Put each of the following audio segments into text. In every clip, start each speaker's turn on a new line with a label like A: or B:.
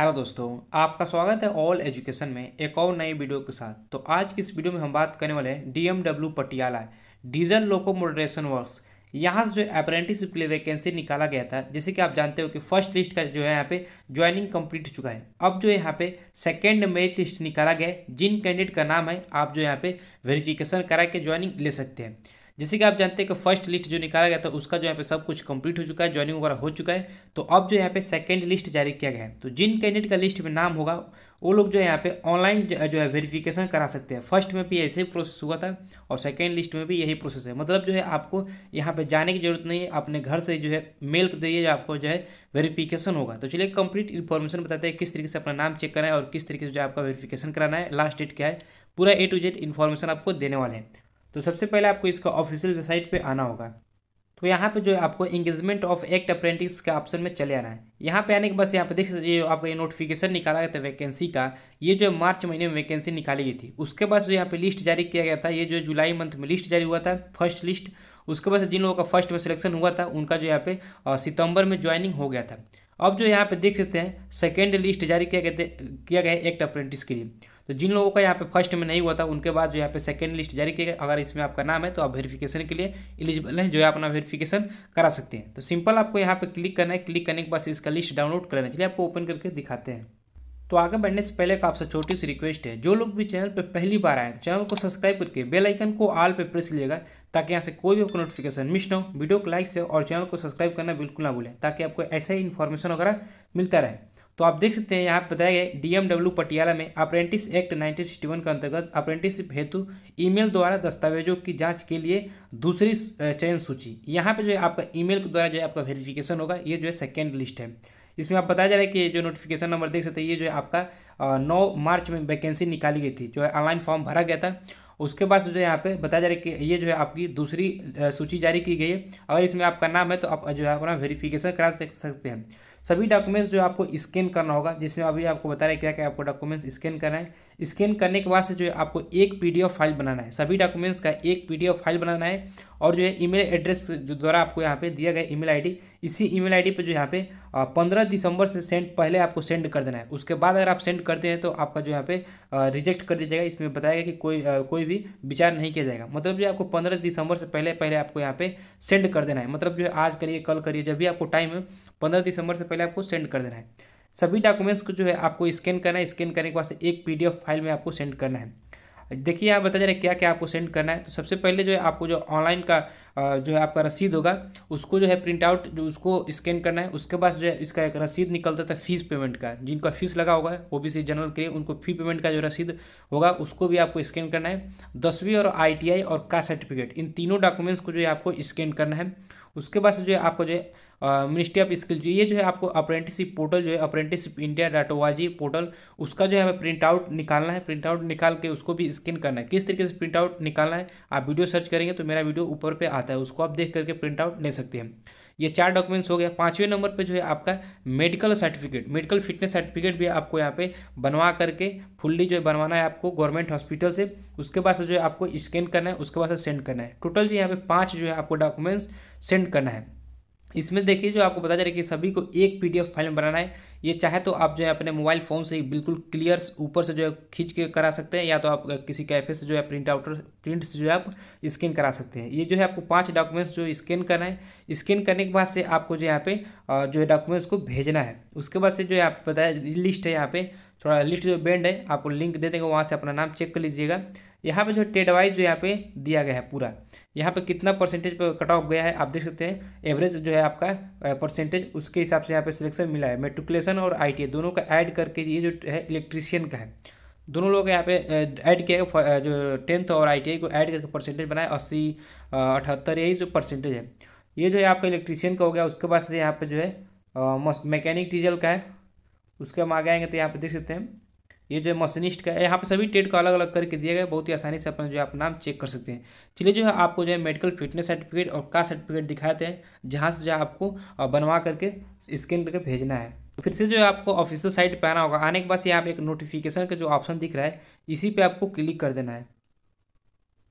A: hello दोस्तों आपका स्वागत है ऑल एजुकेशन में एक और नई वीडियो के साथ तो आज की इस वीडियो में हम बात करने वाले हैं DMW Patiala diesel loco modernisation works यहाँ से जो अप्रेंटिसशिप के लिए वैकेंसी निकाला गया था जैसे कि आप जानते हो कि फर्स्ट लिस्ट का जो है यहाँ पे ज्वाइनिंग कंप्लीट हो चुका है अब जो यहाँ पे सेकेंड मेरिट लिस्ट निकाला गया है जिन कैंडिडेट का नाम है आप जो यहाँ पे वेरिफिकेशन करा के ज्वाइनिंग ले सकते हैं जैसे कि आप जानते हैं कि फर्स्ट लिस्ट जो निकाला गया था उसका जो यहाँ पे सब कुछ कंप्लीट हो चुका है ज्वाइनिंग वगैरह हो चुका है तो अब जो यहाँ पे सेकेंड लिस्ट जारी किया गया है तो जिन कैंडिडेट का लिस्ट में नाम होगा वो लोग जो है यहाँ पे ऑनलाइन जो है वेरिफिकेशन करा सकते हैं फर्स्ट में भी ऐसे ही प्रोसेस हुआ था और सेकेंड लिस्ट में भी यही प्रोसेस है मतलब जो है आपको यहाँ पे जाने की जरूरत नहीं है अपने घर से जो है मेल दिए आपको जो है वेरिफिकेशन होगा तो चलिए कंप्लीट इन्फॉर्मेशन बताते हैं किस तरीके से अपना नाम चेक करना है और किस तरीके से जो आपका वेरीफिकेशन कराना है लास्ट डेट क्या है पूरा ए टू जेड इन्फॉर्मेशन आपको देने वाले हैं तो सबसे पहले आपको इसका ऑफिशियल वेबसाइट पे आना होगा तो यहाँ पे जो है आपको इंगेजमेंट ऑफ एक्ट अप्रेंटिस का ऑप्शन में चले आना है यहाँ पे आने के बाद यहाँ पे देख सकते आपका ये नोटिफिकेशन निकाला गया था वैकेंसी का ये जो है मार्च महीने में वैकेंसी निकाली गई थी उसके बाद जो यहाँ पे लिस्ट जारी किया गया था ये जो जुलाई मंथ में लिस्ट जारी हुआ था फर्स्ट लिस्ट उसके बाद जिन लोगों का फर्स्ट में सिलेक्शन हुआ था उनका जो यहाँ पे सितंबर में ज्वाइनिंग हो गया था अब जो यहाँ पे देख सकते हैं सेकेंड लिस्ट जारी किया गया किया गया एक्ट अप्रेंटिस के लिए तो जिन लोगों का यहाँ पे फर्स्ट में नहीं हुआ था उनके बाद जो यहाँ पे सेकेंड लिस्ट जारी किया अगर इसमें आपका नाम है तो आप वेरीफिकेशन के लिए एलिजिबल हैं जो है अपना वेरिफिकेशन करा सकते हैं तो सिंपल आपको यहाँ पे क्लिक करना है क्लिक करने के बाद इसका लिस्ट डाउनलोड कर लेना चलिए आपको ओपन करके दिखाते हैं तो आगे बढ़ने से पहले एक आपसे छोटी सी रिक्वेस्ट है जो लोग भी चैनल पर पहली बार आए चैनल तो को सब्सक्राइब करके बेल आइकन को आल पे प्रेस लीजिएगा ताकि यहाँ से कोई भी आपको नोटिफिकेशन मिस ना हो वीडियो को लाइक से और चैनल को सब्सक्राइब करना बिल्कुल ना भूलें ताकि आपको ऐसा ही इन्फॉर्मेशन वगैरह मिलता रहे तो आप देख सकते हैं यहाँ पर बताया गया डीएमडब्ल्यू पटियाला में अप्रेंटिस एक्ट 1961 के अंतर्गत अप्रेंटिसशिप हेतु ईमेल द्वारा दस्तावेजों की जांच के लिए दूसरी चयन सूची यहाँ पे जो है आपका ईमेल के द्वारा जो है आपका वेरिफिकेशन होगा ये जो है सेकेंड लिस्ट है इसमें आप बताया जा रहा है कि जो नोटिफिकेशन नंबर देख सकते हैं ये जो है आपका नौ मार्च में वैकेंसी निकाली गई थी जो है ऑनलाइन फॉर्म भरा गया था उसके बाद जो है यहाँ पे बताया जा रहा है कि ये जो है आपकी दूसरी सूची जारी की गई है अगर इसमें आपका नाम है तो आप जो है अपना वेरिफिकेशन करा सकते हैं सभी डॉक्यूमेंट्स जो आपको स्कैन करना होगा जिसमें अभी आपको बता रहे क्या क्या आपको डॉक्यूमेंट्स स्कैन करना है स्कैन करने के बाद से जो है आपको एक पीडीएफ फाइल बनाना है सभी डॉक्यूमेंट्स का एक पीडीएफ फाइल बनाना है और जो है ईमेल एड्रेस जो द्वारा आपको यहाँ पे दिया गया ईमेल आईडी इसी ईमेल आईडी पे जो यहाँ पे पंद्रह दिसंबर से सेंड पहले आपको सेंड कर देना है उसके बाद अगर आप सेंड करते हैं तो आपका जो यहाँ पे रिजेक्ट कर दिया जाएगा इसमें बताया गया कि कोई कोई भी विचार नहीं किया जाएगा मतलब जो आपको पंद्रह दिसंबर से पहले पहले आपको यहाँ पे सेंड कर देना है मतलब जो है आज करिए कल करिए जब भी आपको टाइम है पंद्रह दिसंबर से पहले आपको सेंड कर देना है सभी डॉक्यूमेंट्स को जो है आपको स्कैन करना है स्कैन करने के बाद एक पीडीएफ फाइल में आपको सेंड करना है देखिए यहाँ बता जा रहा है क्या क्या आपको सेंड करना है तो सबसे पहले जो है आपको जो ऑनलाइन का जो है आपका रसीद होगा उसको जो है प्रिंट आउट जो उसको स्कैन करना है उसके बाद जो है इसका एक रसीद निकलता था फीस पेमेंट का जिनका फीस लगा होगा ओ बी सी जनरल के उनको फी पेमेंट का जो रसीद होगा उसको भी आपको स्कैन करना है दसवीं और आई टी आई और कास्ट सर्टिफिकेट इन तीनों डॉक्यूमेंट्स को जो है आपको स्कैन करना है उसके बाद से जो है आपको जो है मिनिस्ट्री ऑफ स्किल जो ये जो है आपको अप्रेंटिसिप पोर्टल जो है apprentice India dot O portal उसका जो है हमें प्रिंट आउट निकालना है प्रिंट आउट निकाल के उसको भी स्कैन करना है किस तरीके से प्रिंट आउट निकालना है आप वीडियो सर्च करेंगे तो मेरा वीडियो ऊपर पर आता है उसको आप देख करके प्रिंट आउट ले सकते हैं ये चार डॉक्यूमेंट्स हो गया पांचवें नंबर पे जो है आपका medical certificate medical fitness certificate भी आपको यहाँ पे बनवा करके फुल्ली जो है बनवाना है आपको गवर्नमेंट हॉस्पिटल से उसके बाद से जो है आपको स्कैन करना है उसके बाद से सेंड करना है टोटल जो यहाँ पे पाँच जो है आपको डॉक्यूमेंट्स सेंड करना है इसमें देखिए जो आपको बता जा रहा है कि सभी को एक पीडीएफ फाइल में बनाना है ये चाहे तो आप जो है अपने मोबाइल फ़ोन से बिल्कुल क्लियर ऊपर से जो है खींच के करा सकते हैं या तो आप किसी कैफे से जो है प्रिंट आउट प्रिंट से जो है आप स्कैन करा सकते हैं ये जो है आपको पांच डॉक्यूमेंट्स जो स्कैन करना है स्कैन करने के बाद से आपको जो यहाँ पे जो है डॉक्यूमेंट्स को भेजना है उसके बाद से जो है आप बताया लिस्ट है यहाँ पे थोड़ा लिस्ट जो बैंड है आपको लिंक दे देंगे वहाँ से अपना नाम चेक कर लीजिएगा यहाँ पे जो है टेड वाइज जो यहाँ पे दिया गया है पूरा यहाँ पे कितना परसेंटेज पर कट ऑफ गया है आप देख सकते हैं एवरेज जो है आपका परसेंटेज उसके हिसाब से यहाँ पे सिलेक्शन मिला है मेट्रिकुलेशन और आई दोनों का ऐड करके ये जो है इलेक्ट्रीशियन का है दोनों लोग यहाँ पे ऐड किया जो टेंथ और आई को ऐड करके परसेंटेज बनाए अस्सी अठहत्तर यही जो परसेंटेज है ये जो है आपका इलेक्ट्रीशियन का हो गया उसके बाद से यहाँ पर जो है मैकेनिक डीजल का है उसके हम आगे आएंगे तो यहाँ पे देख सकते हैं ये जो है मशीनिस्ट का है यहाँ पे सभी टेट को अलग अलग करके दिया गया बहुत ही आसानी से अपना जो है आप नाम चेक कर सकते हैं चलिए जो है आपको जो है मेडिकल फिटनेस सर्टिफिकेट और कास्ट सर्टिफिकेट दिखाते हैं जहाँ से जो है आपको बनवा करके स्कैन करके भेजना है तो फिर से जो है आपको ऑफिशियल साइट पर आना होगा आने के बाद यहाँ पे एक नोटिफिकेशन का जो ऑप्शन दिख रहा है इसी पर आपको क्लिक कर देना है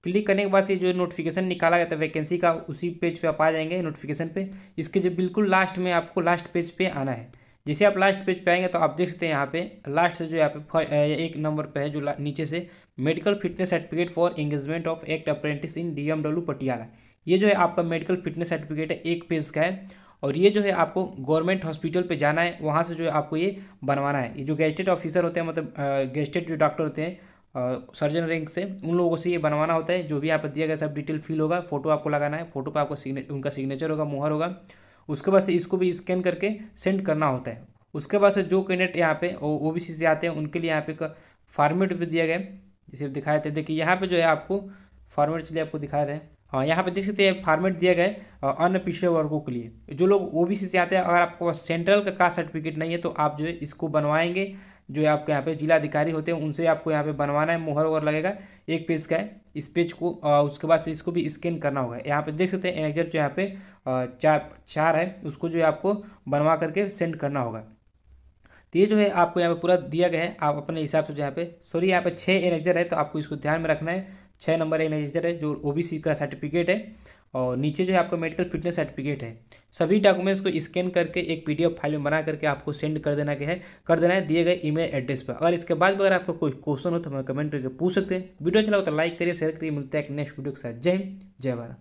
A: क्लिक करने के बाद ये जो नोटिफिकेशन निकाला गया था वैकेंसी का उसी पेज पे आप आ जाएंगे नोटिफिकेशन पे इसके जो बिल्कुल लास्ट में आपको लास्ट पेज पे आना है जैसे आप लास्ट पेज पे आएंगे तो आप देख सकते हैं यहाँ पे लास्ट से जो यहाँ पे एक नंबर पे है जो नीचे से medical fitness certificate for engagement of act apprentice in D Patiala ये जो है आपका मेडिकल फिटनेस सर्टिफिकेट है एक पेज का है और ये जो है आपको गवर्नमेंट हॉस्पिटल पे जाना है वहाँ से जो है आपको ये बनवाना है ये जो गेस्टेड ऑफिसर होते हैं मतलब गेस्टेड जो डॉक्टर होते हैं सर्जन रैंक से उन लोगों से ये बनवाना होता है जो भी यहाँ पर दिया गया सब डिटेल फिल होगा फोटो आपको लगाना है फोटो पर आपको उनका सिग्नेचर होगा मुहर होगा उसके बाद से इसको भी स्कैन करके सेंड करना होता है उसके बाद से जो कैंडिडेट यहाँ पे ओ बी सी से आते हैं उनके लिए यहाँ पे एक फॉर्मेट भी दिया गया जिसे दिखाए थे देखिए यहाँ पे जो है आपको फॉर्मेट लिए आपको दिखा रहे हैं हाँ यहाँ पे देख सकते हैं फॉर्मेट दिया गया है अन्य पिछड़े वर्गों के लिए जो लोग ओ बी सी से आते हैं अगर आपके पास सेंट्रल का कास्ट सर्टिफिकेट नहीं है तो आप जो है इसको बनवाएंगे जो है आपके यहाँ पे जिलाधिकारी होते हैं उनसे आपको यहाँ पे बनवाना है मोहर वगैरह लगेगा एक पेज का है इस पेज को उसके बाद से इसको भी स्कैन करना होगा यहाँ पे देख सकते हैं एनेक्जर जो यहाँ पे चार चार है उसको जो है आपको बनवा करके सेंड करना होगा तो ये जो है आपको यहाँ पे पूरा दिया गया है आप अपने हिसाब से जो यहाँ पे सॉरी यहाँ पे छः एनेक्जर है तो आपको इसको ध्यान में रखना है छः नंबर एक नेचर है जो ओ का सर्टिफिकेट है और नीचे जो है आपका मेडिकल फिटनेस सर्टिफिकेट है सभी डॉक्यूमेंट्स को स्कैन करके एक पीडीएफ फाइल में बना करके आपको सेंड कर देना है कर देना है दिए गए ईमेल एड्रेस पर अगर इसके बाद भी अगर आपको कोई क्वेश्चन हो तो हमें कमेंट करके पूछ सकते हैं वीडियो अच्छा लगा तो लाइक करिए शेयर करिए मिलते हैं नेक्स्ट वीडियो के साथ जय हिंद जय भारत